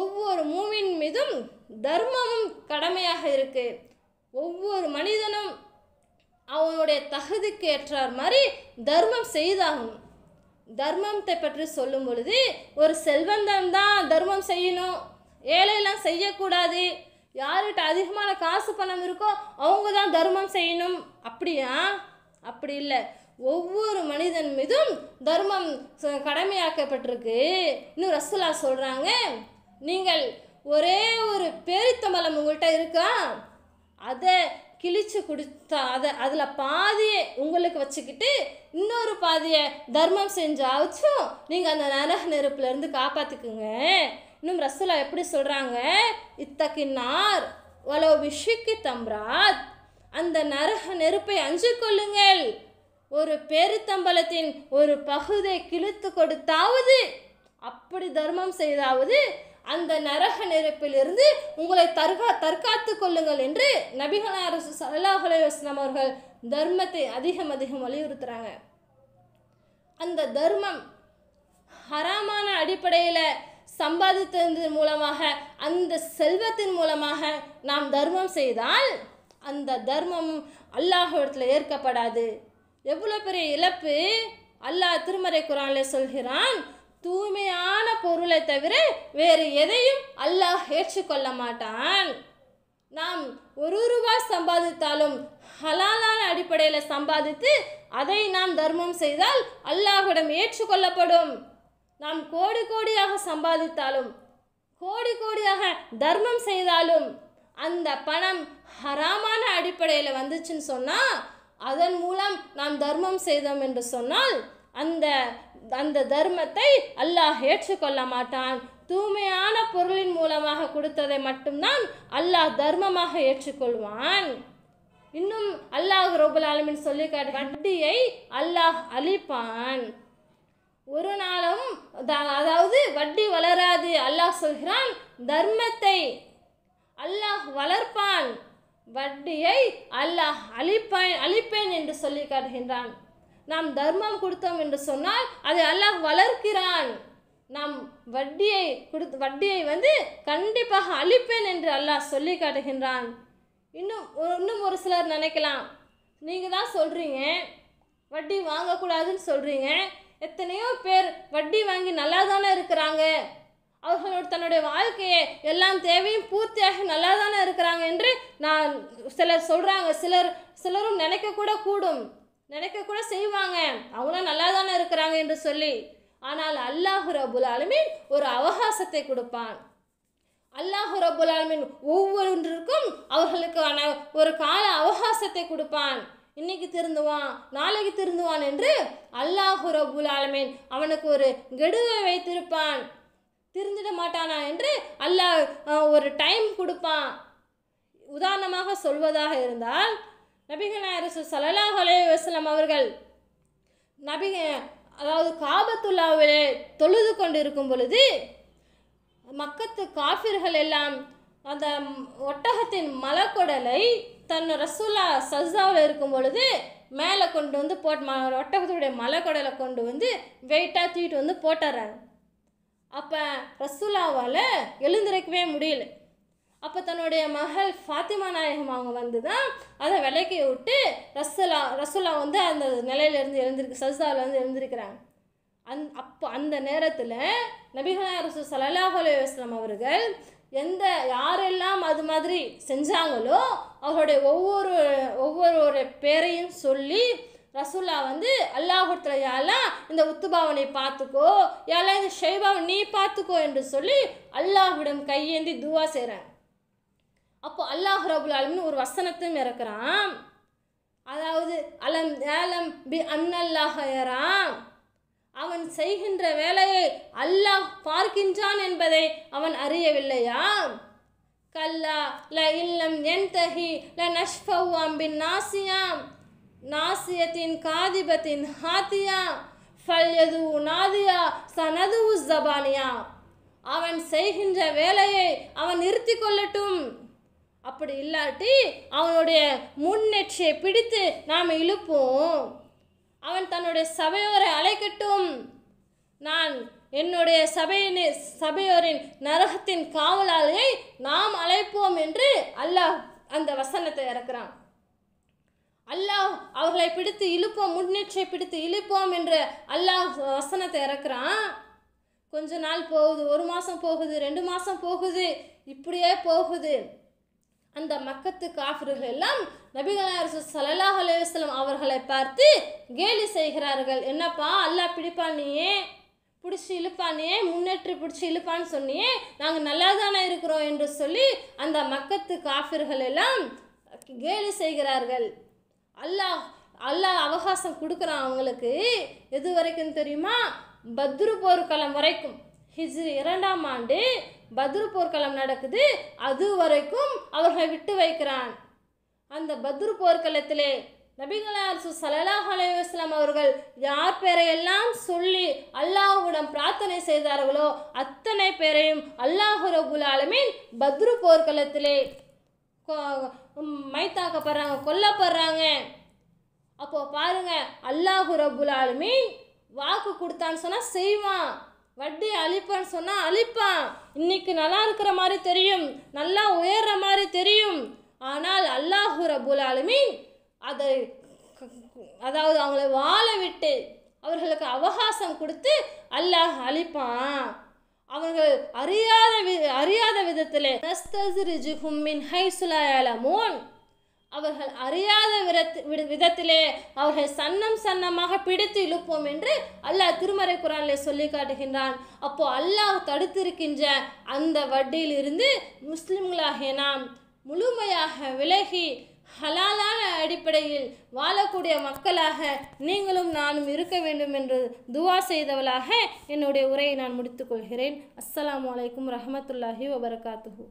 ஒவ்வொரு மூவின் மீதும் தர்மமும் கடமையாக இருக்குது ஒவ்வொரு மனிதனும் அவனுடைய தகுதிக்கு ஏற்றார் மாதிரி தர்மம் செய்தாகும் தர்மத்தை பற்றி சொல்லும் பொழுது ஒரு செல்வந்தம் தான் தர்மம் செய்யணும் ஏழையெல்லாம் செய்யக்கூடாது யார்கிட்ட அதிகமான காசு பணம் இருக்கோ அவங்க தான் தர்மம் செய்யணும் அப்படியா அப்படி இல்லை ஒவ்வொரு மனிதன் மீதும் தர்மம் கடமையாக்கப்பட்டிருக்கு இன்னும் ரசுலா சொல்கிறாங்க நீங்கள் ஒரே ஒரு பேரித்தம்பலம் உங்கள்கிட்ட இருக்கா அதை கிழிச்சு கொடுத்தா அதை அதில் பாதியை உங்களுக்கு வச்சுக்கிட்டு இன்னொரு பாதியை தர்மம் செஞ்சாச்சும் நீங்கள் அந்த நரக நெருப்புலேருந்து காப்பாற்றிக்குங்க இன்னும் ரசூலா எப்படி சொல்கிறாங்க இத்தக்கு நார் வலோ விஷிக்கு தம்ராத் அந்த நரக நெருப்பை அஞ்சு கொள்ளுங்கள் ஒரு பேருத்தம்பலத்தின் ஒரு பகுதியை கிழித்து கொடுத்தாவது அப்படி தர்மம் செய்தாவது அந்த நரக நெருப்பிலிருந்து உங்களை தற்கா தற்காத்து கொள்ளுங்கள் என்று நபிகளார் சல்லாஹலேஸ்லாம் அவர்கள் தர்மத்தை அதிகம் அதிகம் வலியுறுத்துகிறாங்க அந்த தர்மம் ஹராமான அடிப்படையில் சம்பாதித்ததன் மூலமாக அந்த செல்வத்தின் மூலமாக நாம் தர்மம் செய்தால் அந்த தர்மம் அல்லாஹிடத்தில் ஏற்கப்படாது எவ்வளோ பெரிய இழப்பு அல்லாஹ் திருமறை குரானில் சொல்கிறான் தூய்மையான பொருளை தவிர வேறு எதையும் அல்லாஹ் ஏற்றுக்கொள்ள மாட்டான் நாம் ஒரு ரூபாய் சம்பாதித்தாலும் ஹலாலான அடிப்படையில் சம்பாதித்து அதை நாம் தர்மம் செய்தால் அல்லாஹுடன் ஏற்றுக்கொள்ளப்படும் நாம் கோடி கோடியாக சம்பாதித்தாலும் கோடி கோடியாக தர்மம் செய்தாலும் அந்த பணம் ஹராமான அடிப்படையில் வந்துச்சுன்னு சொன்னால் அதன் மூலம் நாம் தர்மம் செய்தோம் என்று சொன்னால் அந்த அந்த தர்மத்தை அல்லாஹ் ஏற்றுக்கொள்ள மாட்டான் தூய்மையான பொருளின் மூலமாக கொடுத்ததை மட்டும்தான் அல்லாஹ் தர்மமாக ஏற்றுக்கொள்வான் இன்னும் அல்லாஹ் ரோபுல் ஆலமின் சொல்லி வட்டியை அல்லாஹ் அழிப்பான் ஒரு நாளும் அதாவது வட்டி வளராது அல்லாஹ் சொல்கிறான் தர்மத்தை அல்லாஹ் வளர்ப்பான் வட்டியை அல்லாஹ் அழிப்பான் அழிப்பேன் என்று சொல்லி காட்டுகின்றான் நாம் தர்மம் கொடுத்தோம் என்று சொன்னால் அதை அல்லாஹ் வளர்க்கிறான் நாம் வட்டியை கொடுத்து வட்டியை வந்து கண்டிப்பாக அழிப்பேன் என்று அல்லாஹ் சொல்லி காட்டுகின்றான் இன்னும் இன்னும் ஒரு சிலர் நினைக்கலாம் நீங்கள் தான் சொல்கிறீங்க வட்டி வாங்கக்கூடாதுன்னு சொல்கிறீங்க எத்தனையோ பேர் வட்டி வாங்கி நல்லா தானே இருக்கிறாங்க அவர்களோட தன்னுடைய வாழ்க்கையை எல்லாம் தேவையும் பூர்த்தியாக நல்லா தானே இருக்கிறாங்க என்று நான் சிலர் சொல்கிறாங்க சிலர் சிலரும் நினைக்கக்கூட கூடும் நினைக்க கூட செய்வாங்க அவங்களும் நல்லா தானே இருக்கிறாங்க என்று சொல்லி ஆனால் அல்லாஹு ரபுல் ஆலமின் ஒரு அவகாசத்தை கொடுப்பான் அல்லாஹு ரபுல் ஆலமின் ஒவ்வொன்றிற்கும் அவர்களுக்கான ஒரு கால அவகாசத்தை கொடுப்பான் இன்னைக்கு திருந்துவான் நாளைக்கு திருந்துவான் என்று அல்லாஹு ரபுல் ஆலமின் அவனுக்கு ஒரு கெடுவை வைத்திருப்பான் திருந்திட மாட்டானா என்று அல்லாஹ் ஒரு டைம் கொடுப்பான் உதாரணமாக சொல்வதாக இருந்தால் நபிகள் நாயரசு சலலாஹ் அலே அவர்கள் நபி அதாவது காபத்துல்லாவிலே தொழுது கொண்டு இருக்கும் பொழுது மக்கத்து காஃபிர்கள் எல்லாம் அந்த ஒட்டகத்தின் மலக்குடலை தன் ரசுல்லா சஸ்தாவில் இருக்கும் பொழுது மேலே கொண்டு வந்து போட் ம ஒட்டகத்துடைய மலக்குடலை கொண்டு வந்து வெயிட்டாக தூக்கிட்டு வந்து போட்டுறாங்க அப்போ ரசுல்லாவால் எழுந்திருக்கவே முடியல அப்போ தன்னுடைய மகள் ஃபாத்திமா நாயகம் அவங்க வந்து தான் அதை விலைக்கு விட்டு ரசுலா ரசுல்லா வந்து அந்த நிலையிலேருந்து எழுந்திருக்கு வந்து எழுந்திருக்கிறாங்க அந் அப்போ அந்த நேரத்தில் நபிகளார் ரசூ சல்லாஹ் அவர்கள் எந்த யாரெல்லாம் அது மாதிரி செஞ்சாங்களோ அவருடைய ஒவ்வொரு ஒவ்வொருவருடைய பேரையும் சொல்லி ரசுல்லா வந்து அல்லாஹுத்துல யாரெல்லாம் இந்த உத்துபாவனை பார்த்துக்கோ யாரெல்லாம் இந்த ஷைபாவை நீ பார்த்துக்கோ என்று சொல்லி அல்லாஹுடன் கையேந்தி துவா செய்கிறாங்க அப்போ அல்லாஹ் ரபுல் ஆலமின் ஒரு வசனத்தையும் இறக்குறான் அதாவது அலம் ஏலம் பி அன்னல்லாஹராம் அவன் செய்கின்ற வேலையை அல்லாஹ் பார்க்கின்றான் என்பதை அவன் அறியவில்லையா கல்லா ல இல்லம் என் தஹி ல நஷ்ஃபவாம் பின் நாசியாம் நாசியத்தின் காதிபத்தின் ஹாத்தியா ஃபல்யது நாதியா சனது ஜபானியா அவன் செய்கின்ற வேலையை அவன் நிறுத்தி கொள்ளட்டும் அப்படி இல்லாட்டி அவனுடைய முன்னெற்றியை பிடித்து நாம் இழுப்போம் அவன் தன்னுடைய சபையோரை அழைக்கட்டும் நான் என்னுடைய சபையின சபையோரின் நரகத்தின் காவலாளியை நாம் அழைப்போம் என்று அல்லாஹ் அந்த வசனத்தை இறக்குறான் அல்லாஹ் அவர்களை பிடித்து இழுப்போம் முன்னேற்றை பிடித்து இழுப்போம் என்று அல்லாஹ் வசனத்தை இறக்குறான் கொஞ்ச நாள் போகுது ஒரு மாதம் போகுது ரெண்டு மாதம் போகுது இப்படியே போகுது அந்த மக்கத்து காஃபிர்கள் எல்லாம் நபிகளார் சல்லாஹ் அலுவலம் அவர்களை பார்த்து கேலி செய்கிறார்கள் என்னப்பா அல்லா பிடிப்பானியே பிடிச்சி இழுப்பானே முன்னேற்றி பிடிச்சி இழுப்பான்னு சொன்னியே நாங்கள் நல்லா தானே இருக்கிறோம் என்று சொல்லி அந்த மக்கத்து காஃபிர்கள் எல்லாம் கேலி செய்கிறார்கள் அல்லாஹ் அல்லாஹ் அவகாசம் கொடுக்குறான் அவங்களுக்கு எது வரைக்கும் தெரியுமா பத்ரு போர்க்களம் வரைக்கும் ஹிஜ்ரி இரண்டாம் ஆண்டு பத்ரு போர்க்களம் நடக்குது அது வரைக்கும் அவர்கள் விட்டு வைக்கிறான் அந்த பத்ரு போர்க்களத்திலே நபிகளார் சலலாஹ் அலைவாஸ்லாம் அவர்கள் யார் பேரையெல்லாம் சொல்லி அல்லாஹுடன் பிரார்த்தனை செய்தார்களோ அத்தனை பேரையும் அல்லாஹு ரபுல் ஆலமின் பத்ரு போர்க்களத்திலே மைத்தாக்கப்படுறாங்க கொல்லப்படுறாங்க அப்போது பாருங்க அல்லாஹு ரபுல் ஆலமின் வாக்கு கொடுத்தான்னு சொன்னால் செய்வான் வட்டி அழிப்பான்னு சொன்னால் அழிப்பான் இன்னைக்கு நல்லா இருக்கிற மாதிரி தெரியும் நல்லா உயர்ற மாதிரி தெரியும் ஆனால் அல்லாஹு ரபுல் அதை அதாவது அவங்கள வாழ விட்டு அவர்களுக்கு அவகாசம் கொடுத்து அல்லாஹ் அழிப்பான் அவர்கள் அறியாத வி அறியாத விதத்தில் நஸ்தஸ்ரிஜுஹும் மின் அவர்கள் அறியாத விதத்திலே அவர்கள் சன்னம் சன்னமாக பிடித்து இழுப்போம் என்று அல்லாஹ் திருமறை குரானிலே சொல்லி காட்டுகின்றான் அப்போ அல்லாஹ் தடுத்திருக்கின்ற அந்த வட்டியிலிருந்து முஸ்லிம்களாகிய நாம் முழுமையாக விலகி ஹலாலான அடிப்படையில் வாழக்கூடிய மக்களாக நீங்களும் நானும் இருக்க வேண்டும் என்று துவா செய்தவளாக என்னுடைய உரையை நான் முடித்துக்கொள்கிறேன் அஸ்லாம் வலைக்கம் ரஹமத்துல்லாஹி வபரகாத்து